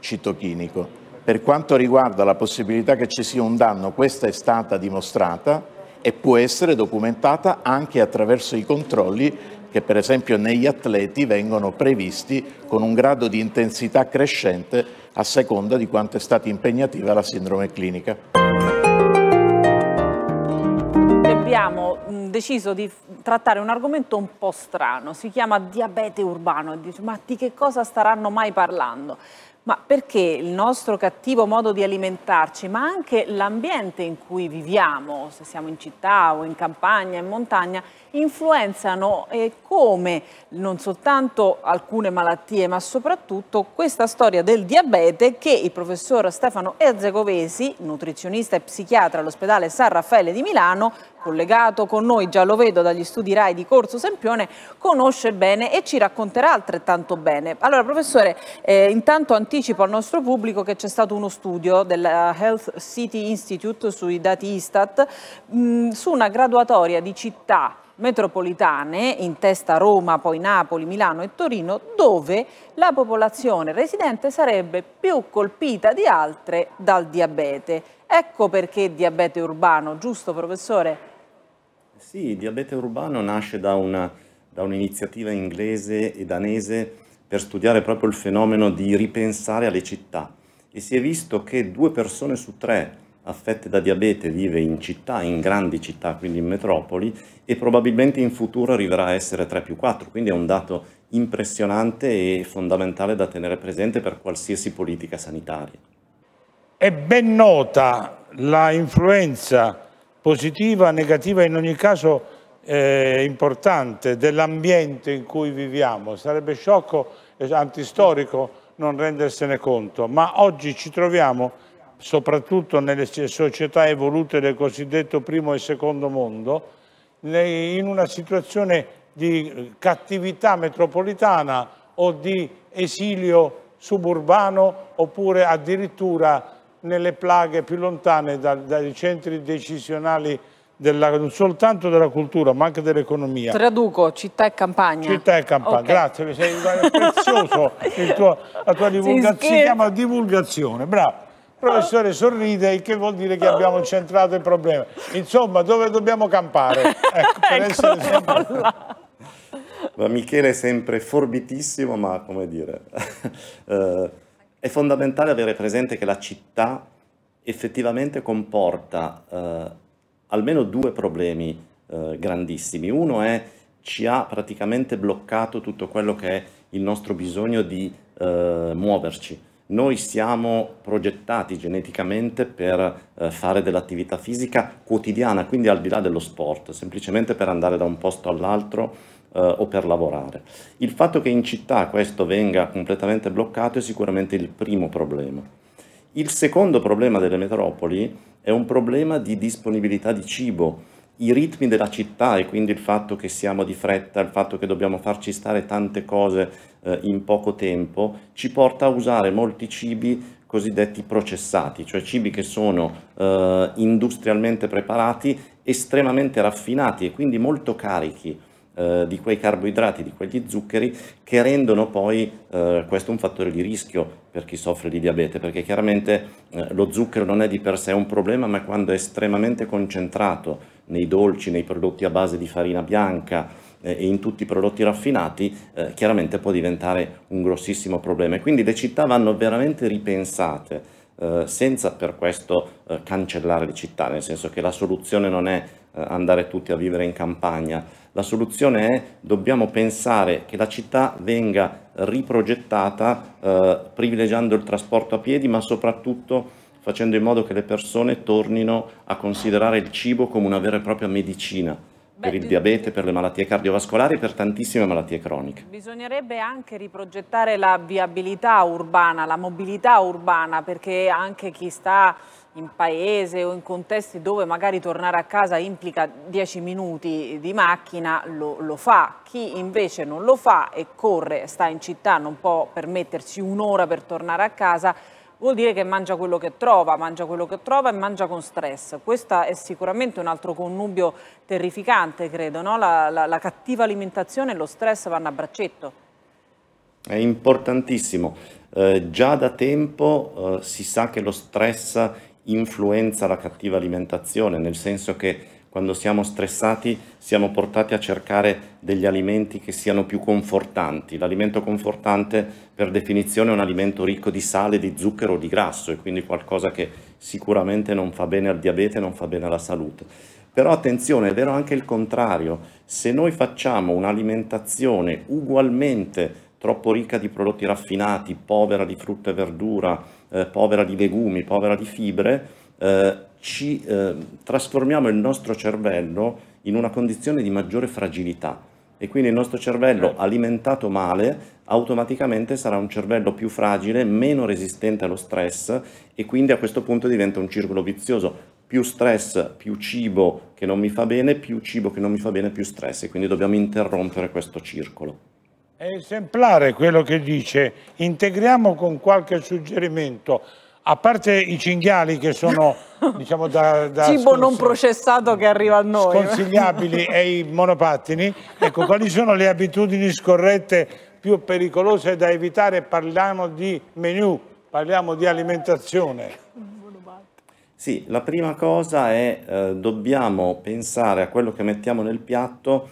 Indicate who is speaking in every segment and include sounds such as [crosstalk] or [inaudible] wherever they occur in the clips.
Speaker 1: citochinico. Per quanto riguarda la possibilità che ci sia un danno, questa è stata dimostrata e può essere documentata anche attraverso i controlli che per esempio negli atleti vengono previsti con un grado di intensità crescente a seconda di quanto è stata impegnativa la sindrome clinica.
Speaker 2: Abbiamo deciso di trattare un argomento un po' strano, si chiama diabete urbano, ma di che cosa staranno mai parlando? Ma perché il nostro cattivo modo di alimentarci, ma anche l'ambiente in cui viviamo, se siamo in città o in campagna, in montagna, influenzano e come non soltanto alcune malattie, ma soprattutto questa storia del diabete che il professor Stefano Erzegovesi, nutrizionista e psichiatra all'ospedale San Raffaele di Milano, collegato con noi, già lo vedo dagli studi RAI di Corso Sempione, conosce bene e ci racconterà altrettanto bene. Allora professore, eh, intanto anticipo al nostro pubblico che c'è stato uno studio della eh, Health City Institute sui dati Istat mh, mm, su una graduatoria di città metropolitane, in testa Roma, poi Napoli, Milano e Torino, dove la popolazione residente sarebbe più colpita di altre dal diabete. Ecco perché diabete urbano, giusto professore?
Speaker 1: Sì, il diabete urbano nasce da, una, da un'iniziativa inglese e danese per studiare proprio il fenomeno di ripensare alle città e si è visto che due persone su tre affette da diabete vive in città, in grandi città, quindi in metropoli, e probabilmente in futuro arriverà a essere 3 più 4, quindi è un dato impressionante e fondamentale da tenere presente per qualsiasi politica sanitaria.
Speaker 3: È ben nota la influenza positiva, negativa, in ogni caso eh, importante, dell'ambiente in cui viviamo. Sarebbe sciocco e antistorico non rendersene conto, ma oggi ci troviamo, soprattutto nelle società evolute del cosiddetto primo e secondo mondo, in una situazione di cattività metropolitana o di esilio suburbano oppure addirittura nelle plaghe più lontane da, dai centri decisionali della, non soltanto della cultura ma anche dell'economia.
Speaker 2: Traduco, città e campagna. Città e campagna, okay. grazie, mi sei
Speaker 3: prezioso [laughs] tuo, la tua divulgazione, si, si chiama divulgazione, bravo. Professore sorride, il che vuol dire che abbiamo oh. centrato il problema. Insomma, dove dobbiamo campare? [laughs] Ecco, per ecco essere [laughs] sempre...
Speaker 1: Ma Michele è sempre forbitissimo, ma come dire... uh, è fondamentale avere presente che la città effettivamente comporta eh, almeno due problemi eh, grandissimi. Uno è ci ha praticamente bloccato tutto quello che è il nostro bisogno di eh, muoverci noi siamo progettati geneticamente per eh, fare dell'attività fisica quotidiana, quindi al di là dello sport, semplicemente per andare da un posto all'altro Uh, o per lavorare. Il fatto che in città questo venga completamente bloccato è sicuramente il primo problema. Il secondo problema delle metropoli è un problema di disponibilità di cibo i ritmi della città e quindi il fatto che siamo di fretta, il fatto che dobbiamo farci stare tante cose eh, in poco tempo, ci porta a usare molti cibi cosiddetti processati, cioè cibi che sono eh, industrialmente preparati, estremamente raffinati e quindi molto carichi eh, di quei carboidrati, di quegli zuccheri che rendono poi eh, questo un fattore di rischio per chi soffre di diabete, perché chiaramente eh, lo zucchero non è di per sé un problema, ma quando è estremamente concentrato nei dolci, nei prodotti a base di farina bianca eh, e in tutti i prodotti raffinati, eh, chiaramente può diventare un grossissimo problema. quindi le città vanno veramente ripensate. Eh, senza per questo eh, cancellare le città, nel senso che la soluzione non è eh, andare tutti a vivere in campagna, la soluzione è dobbiamo pensare che la città venga riprogettata eh, privilegiando il trasporto a piedi, ma soprattutto facendo in modo che le persone tornino a considerare il cibo come una vera e propria medicina per il diabete, per le malattie cardiovascolari e per tantissime malattie croniche.
Speaker 2: Bisognerebbe anche riprogettare la viabilità urbana, la mobilità urbana, perché anche chi sta in paese o in contesti dove magari tornare a casa implica 10 minuti di macchina lo, lo fa, chi invece non lo fa e corre, sta in città, non può permettersi un'ora per tornare a casa, vuol dire che mangia quello che trova, mangia quello che trova e mangia con stress. Questo è sicuramente un altro connubio terrificante, credo, no? la, la, la cattiva alimentazione e lo stress vanno a braccetto.
Speaker 1: È importantissimo. Eh, già da tempo eh, si sa che lo stress influenza la cattiva alimentazione, nel senso che quando siamo stressati siamo portati a cercare degli alimenti che siano più confortanti. L'alimento confortante per definizione è un alimento ricco di sale, di zucchero, di grasso e quindi qualcosa che sicuramente non fa bene al diabete, non fa bene alla salute. Però attenzione, è vero anche il contrario, se noi facciamo un'alimentazione ugualmente troppo ricca di prodotti raffinati, povera di frutta e verdura, eh, povera di legumi, povera di fibre, eh, ci eh, trasformiamo il nostro cervello in una condizione di maggiore fragilità e quindi il nostro cervello certo. alimentato male automaticamente sarà un cervello più fragile, meno resistente allo stress e quindi a questo punto diventa un circolo vizioso. Più stress, più cibo che non mi fa bene, più cibo che non mi fa bene, più stress e quindi dobbiamo interrompere questo circolo.
Speaker 3: È esemplare quello che dice, integriamo con qualche suggerimento a parte i cinghiali che sono [laughs] diciamo da, da cibo non processato che arriva a noi sconsigliabili [laughs] e i monopattini ecco quali sono le abitudini scorrette più pericolose da evitare parliamo di menu parliamo di alimentazione
Speaker 1: sì, la prima cosa è eh, dobbiamo pensare a quello che mettiamo nel piatto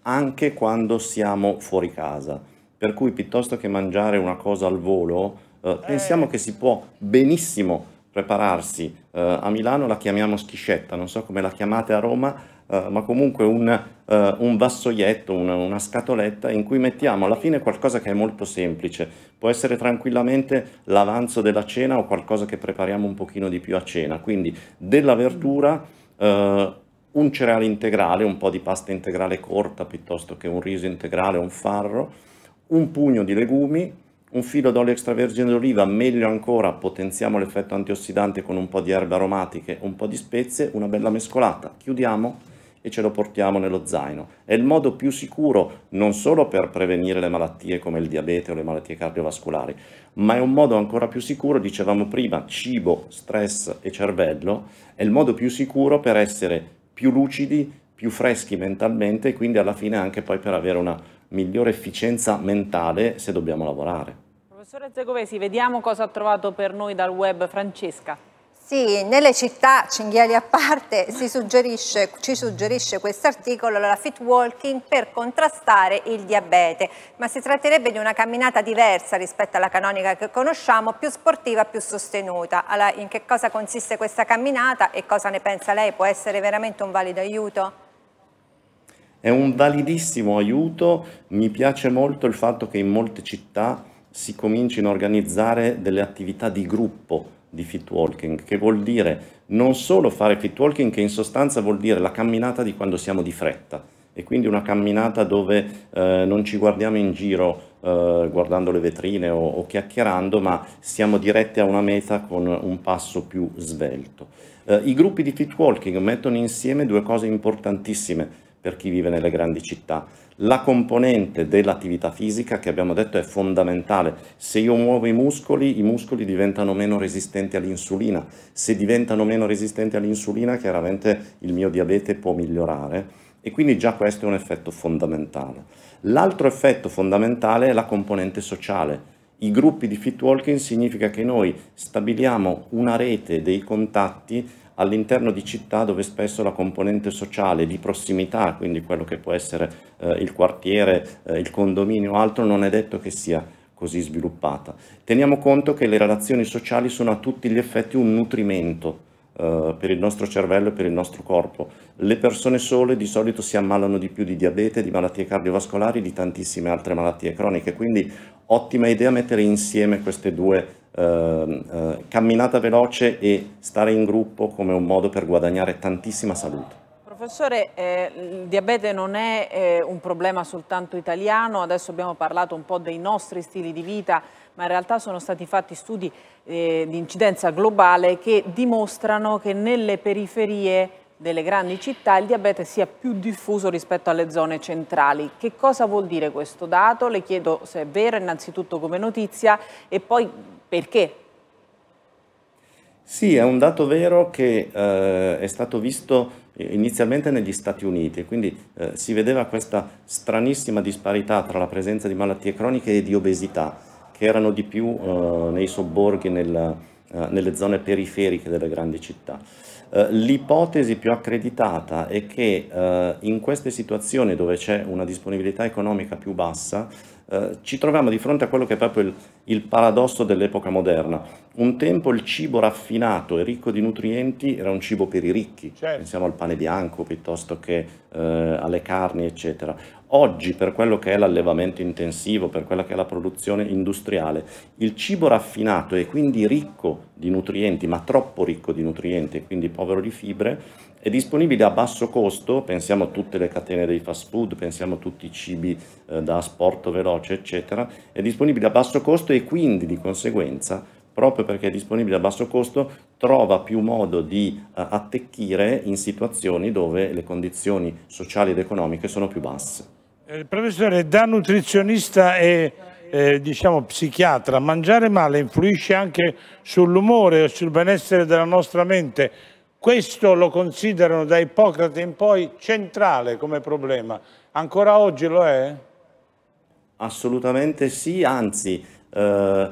Speaker 1: anche quando siamo fuori casa. Per cui piuttosto che mangiare una cosa al volo, eh, pensiamo che si può benissimo prepararsi eh, a Milano, la chiamiamo schiscetta, non so come la chiamate a Roma, Uh, ma comunque un, uh, un vassoietto, una, una, scatoletta in cui mettiamo alla fine qualcosa che è molto semplice. Può essere tranquillamente l'avanzo della cena o qualcosa che prepariamo un pochino di più a cena. Quindi della verdura, uh, un cereale integrale, un po' di pasta integrale corta piuttosto che un riso integrale, un farro, un pugno di legumi, un filo d'olio extravergine d'oliva, meglio ancora, potenziamo l'effetto antiossidante con un po' di erbe aromatiche, un po' di spezie, una bella mescolata. Chiudiamo e ce lo portiamo nello zaino. È il modo più sicuro non solo per prevenire le malattie come il diabete o le malattie cardiovascolari, ma è un modo ancora più sicuro, dicevamo prima, cibo, stress e cervello, è il modo più sicuro per essere più lucidi, più freschi mentalmente e quindi alla fine anche poi per avere una migliore efficienza mentale se dobbiamo lavorare.
Speaker 2: Professore Zegovesi, vediamo cosa ha trovato per noi dal web Francesca. Sì, nelle città, cinghiali a parte, suggerisce, ci suggerisce questo articolo la fit walking per contrastare il diabete, ma si tratterebbe di una camminata diversa rispetto alla canonica che conosciamo, più sportiva, più sostenuta. Allora, in che cosa consiste questa camminata e cosa ne pensa lei? Può essere veramente un valido aiuto?
Speaker 1: È un validissimo aiuto, mi piace molto il fatto che in molte città si comincino a organizzare delle attività di gruppo di fit walking, che vuol dire non solo fare fit walking, che in sostanza vuol dire la camminata di quando siamo di fretta e quindi una camminata dove eh, non ci guardiamo in giro eh, guardando le vetrine o, o, chiacchierando, ma siamo diretti a una meta con un passo più svelto. Eh, I gruppi di fit walking mettono insieme due cose importantissime per chi vive nelle grandi città. La componente dell'attività fisica che abbiamo detto è fondamentale. Se io muovo i muscoli, i muscoli diventano meno resistenti all'insulina. Se diventano meno resistenti all'insulina, chiaramente il mio diabete può migliorare e quindi già questo è un effetto fondamentale. L'altro effetto fondamentale è la componente sociale. I gruppi di fit walking significa che noi stabiliamo una rete dei contatti all'interno di città dove spesso la componente sociale di prossimità, quindi quello che può essere eh, il quartiere, eh, il condominio o altro, non è detto che sia così sviluppata. Teniamo conto che le relazioni sociali sono a tutti gli effetti un nutrimento eh, per il nostro cervello e per il nostro corpo. Le persone sole di solito si ammalano di più di diabete, di malattie cardiovascolari, e di tantissime altre malattie croniche, quindi ottima idea mettere insieme queste due relazioni Ehm, eh, camminata veloce e stare in gruppo come un modo per guadagnare tantissima salute.
Speaker 2: Professore, eh, il diabete non è eh, un problema soltanto italiano, adesso abbiamo parlato un po' dei nostri stili di vita, ma in realtà sono stati fatti studi eh, di incidenza globale che dimostrano che nelle periferie delle grandi città il diabete sia più diffuso rispetto alle zone centrali. Che cosa vuol dire questo dato? Le chiedo se è vero innanzitutto come notizia e poi perché
Speaker 1: sì, è un dato vero che eh, è stato visto inizialmente negli Stati Uniti, quindi eh, si vedeva questa stranissima disparità tra la presenza di malattie croniche e di obesità, che erano di più eh, nei sobborghi, nella, nel, eh, nelle zone periferiche delle grandi città. Eh, l'ipotesi più accreditata è che eh, in queste situazioni dove c'è una disponibilità economica più bassa ci troviamo di fronte a quello che è proprio il, il paradosso dell'epoca moderna. Un tempo il cibo raffinato e ricco di nutrienti era un cibo per i ricchi, certo. pensiamo al pane bianco piuttosto che alle carni, eccetera. Oggi, per quello che è l'allevamento intensivo, per quella che è la produzione industriale, il cibo raffinato e quindi ricco di nutrienti, ma troppo ricco di nutrienti e quindi povero di fibre, è disponibile a basso costo, pensiamo a tutte le catene dei fast food, pensiamo a tutti i cibi eh, da asporto veloce, eccetera, è disponibile a basso costo e quindi di conseguenza proprio perché è disponibile a basso costo, trova più modo di uh, attecchire in situazioni dove le condizioni sociali ed economiche sono più basse.
Speaker 3: Eh, professore, da nutrizionista e eh, diciamo, psichiatra, mangiare male influisce anche sull'umore e sul benessere della nostra mente. Questo lo considerano da Ippocrate in poi centrale come problema. Ancora oggi lo è?
Speaker 1: Assolutamente sì, anzi eh,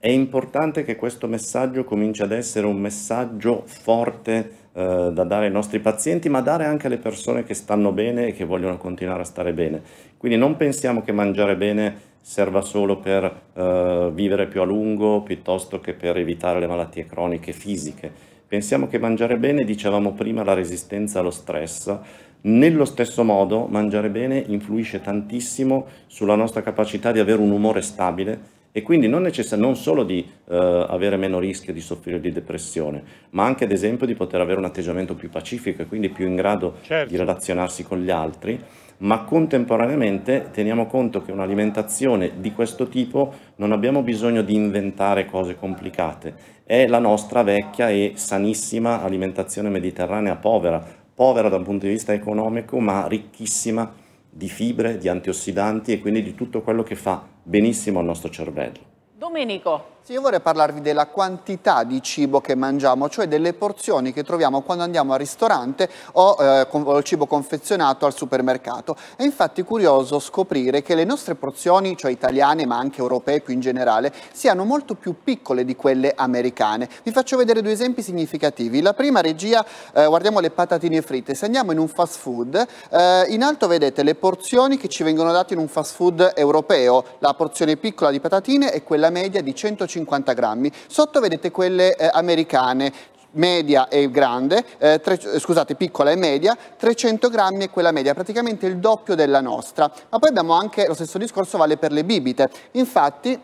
Speaker 1: è importante che questo messaggio cominci ad essere un messaggio forte eh, da dare ai nostri pazienti, ma dare anche alle persone che stanno bene e che vogliono continuare a stare bene. Quindi non pensiamo che mangiare bene serva solo per eh, vivere più a lungo piuttosto che per evitare le malattie croniche fisiche. Pensiamo che mangiare bene, dicevamo prima, la resistenza allo stress, nello stesso modo mangiare bene influisce tantissimo sulla nostra capacità di avere un umore stabile e quindi non, necess- non solo di eh, avere meno rischio di soffrire di depressione, ma anche ad esempio di poter avere un atteggiamento più pacifico e quindi più in grado certo. di relazionarsi con gli altri, ma contemporaneamente teniamo conto che un'alimentazione di questo tipo non abbiamo bisogno di inventare cose complicate, è la nostra vecchia e sanissima alimentazione mediterranea povera, povera dal punto di vista economico ma ricchissima di fibre, di antiossidanti e quindi di tutto quello che fa benissimo al nostro cervello.
Speaker 4: Domenico, sì, io vorrei parlarvi della quantità di cibo che mangiamo, cioè delle porzioni che troviamo quando andiamo al ristorante o eh, con, il cibo confezionato al supermercato. È infatti curioso scoprire che le nostre porzioni, cioè italiane ma anche europee più in generale, siano molto più piccole di quelle americane. Vi faccio vedere due esempi significativi. La prima regia, eh, guardiamo le patatine fritte. Se andiamo in un fast food, eh, in alto vedete le porzioni che ci vengono date in un fast food europeo. La porzione piccola di patatine e quella media di 150 150 grammi. Sotto vedete quelle eh, americane, media e grande, eh, tre, scusate, piccola e media, 300 grammi è quella media, praticamente il doppio della nostra. Ma poi abbiamo anche, lo stesso discorso vale per le bibite. Infatti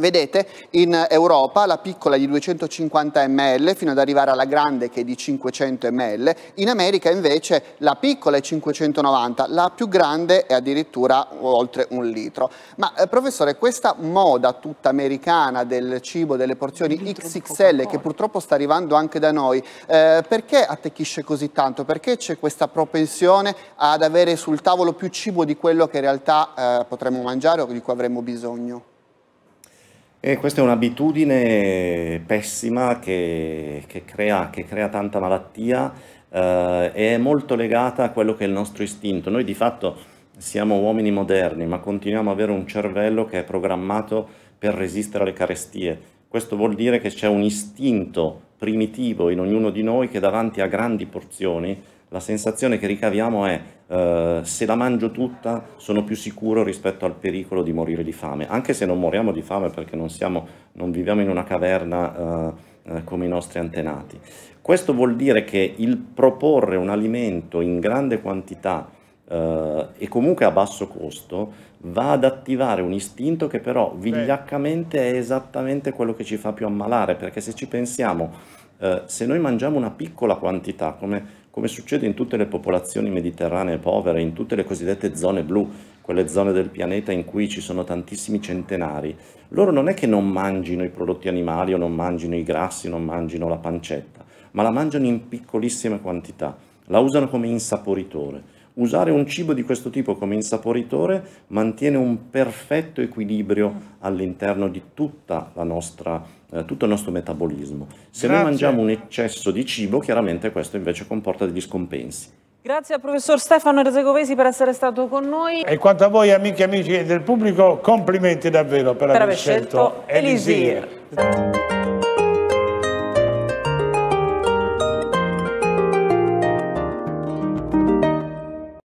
Speaker 4: Vedete, in Europa la piccola è di 250 ml fino ad arrivare alla grande che è di 500 ml, in America invece la piccola è 590, la più grande è addirittura oltre un litro. Ma eh, professore, questa moda tutta americana del cibo, delle porzioni XXL che purtroppo sta arrivando anche da noi, eh, perché attecchisce così tanto? Perché c'è questa propensione ad avere sul tavolo più cibo di quello che in realtà eh, potremmo mangiare o di cui avremmo bisogno?
Speaker 1: E questa è un'abitudine pessima che, che, crea, che, crea, tanta malattia eh, e è molto legata a quello che è il nostro istinto. Noi di fatto siamo uomini moderni, ma continuiamo ad avere un cervello che è programmato per resistere alle carestie. Questo vuol dire che c'è un istinto primitivo in ognuno di noi che davanti a grandi porzioni la sensazione che ricaviamo è eh, se la mangio tutta sono più sicuro rispetto al pericolo di morire di fame, anche se non moriamo di fame perché non, siamo, non viviamo in una caverna eh, eh come i nostri antenati. Questo vuol dire che il proporre un alimento in grande quantità Uh, e comunque a basso costo, va ad attivare un istinto che però vigliaccamente è esattamente quello che ci fa più ammalare, perché se ci pensiamo, uh, se noi mangiamo una piccola quantità, come come succede in tutte le popolazioni mediterranee povere, in tutte le cosiddette zone blu, quelle zone del pianeta in cui ci sono tantissimi centenari, loro non è che non mangino i prodotti animali o non mangino i grassi, non mangino la pancetta, ma la mangiano in piccolissime quantità, la usano come insaporitore usare un cibo di questo tipo come insaporitore mantiene un perfetto equilibrio mm. all'interno di nostra, eh, tutto il nostro metabolismo. Se Grazie. noi mangiamo un eccesso di cibo, chiaramente questo invece comporta degli
Speaker 3: scompensi.
Speaker 2: Grazie al professor Stefano Erzegovesi per essere stato con noi.
Speaker 3: E quanto a voi amiche e amici del pubblico, complimenti davvero per, per aver, scelto, scelto Elisir. Elisir.